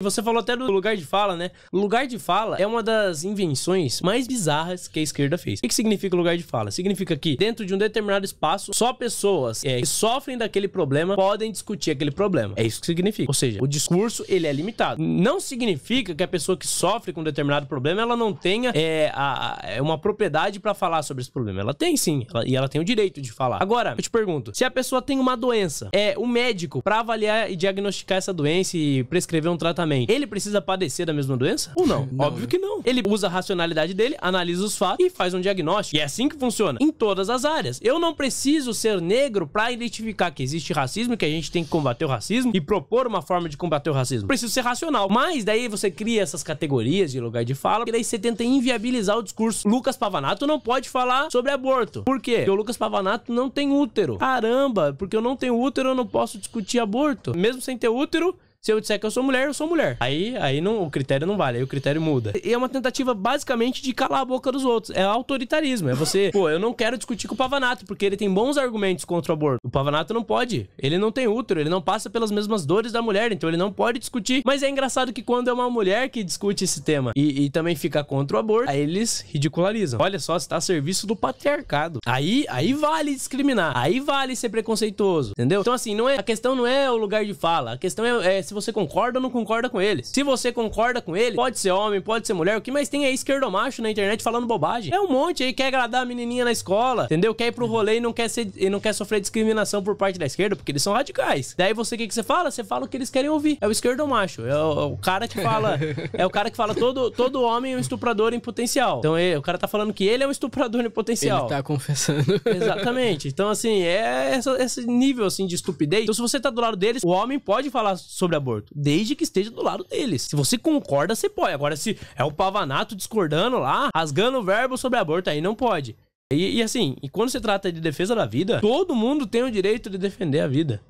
Você falou até do lugar de fala, né? lugar de fala é uma das invenções mais bizarras que a esquerda fez. O que significa lugar de fala? Significa que dentro de um determinado espaço, só pessoas é, que sofrem daquele problema podem discutir aquele problema. É isso que significa. Ou seja, o discurso ele é limitado. Não significa que a pessoa que sofre com um determinado problema ela não tenha é, a, a, é uma propriedade para falar sobre esse problema. Ela tem sim, ela, e ela tem o direito de falar. Agora, eu te pergunto, se a pessoa tem uma doença, é o médico para avaliar e diagnosticar essa doença e prescrever um tratamento ele precisa padecer da mesma doença? Ou não? não Óbvio né? que não. Ele usa a racionalidade dele, analisa os fatos e faz um diagnóstico. E é assim que funciona em todas as áreas. Eu não preciso ser negro para identificar que existe racismo, que a gente tem que combater o racismo e propor uma forma de combater o racismo. Preciso ser racional. Mas daí você cria essas categorias de lugar de fala e daí você tenta inviabilizar o discurso. Lucas Pavanato não pode falar sobre aborto. Por quê? Porque o Lucas Pavanato não tem útero. Caramba, porque eu não tenho útero, eu não posso discutir aborto. Mesmo sem ter útero, se eu disser que eu sou mulher, eu sou mulher. Aí, aí não, o critério não vale, aí o critério muda. E é uma tentativa basicamente de calar a boca dos outros. É autoritarismo. É você, pô, eu não quero discutir com o Pavanato, porque ele tem bons argumentos contra o aborto. O Pavanato não pode. Ele não tem útero, ele não passa pelas mesmas dores da mulher, então ele não pode discutir. Mas é engraçado que quando é uma mulher que discute esse tema e, e também fica contra o aborto, aí eles ridicularizam. Olha só, está a serviço do patriarcado. Aí, aí vale discriminar. Aí vale ser preconceituoso, entendeu? Então, assim, não é, a questão não é o lugar de fala, a questão é, é se você concorda ou não concorda com eles. Se você concorda com ele, pode ser homem, pode ser mulher, o que mais tem é macho na internet falando bobagem. É um monte aí, quer agradar a menininha na escola, entendeu? Quer ir pro rolê e não quer, ser, e não quer sofrer discriminação por parte da esquerda, porque eles são radicais. Daí você, o que, que você fala? Você fala o que eles querem ouvir. É o esquerdo é o, é o cara que fala, é o cara que fala todo, todo homem é um estuprador em potencial. Então é o cara tá falando que ele é um estuprador em potencial. Ele tá confessando. Exatamente. Então assim, é essa, esse nível assim de estupidez. Então se você tá do lado deles, o homem pode falar sobre a aborto, desde que esteja do lado deles. Se você concorda, você pode. Agora, se é o pavanato discordando lá, rasgando o verbo sobre aborto, aí não pode. E, e, assim, e quando se trata de defesa da vida, todo mundo tem o direito de defender a vida.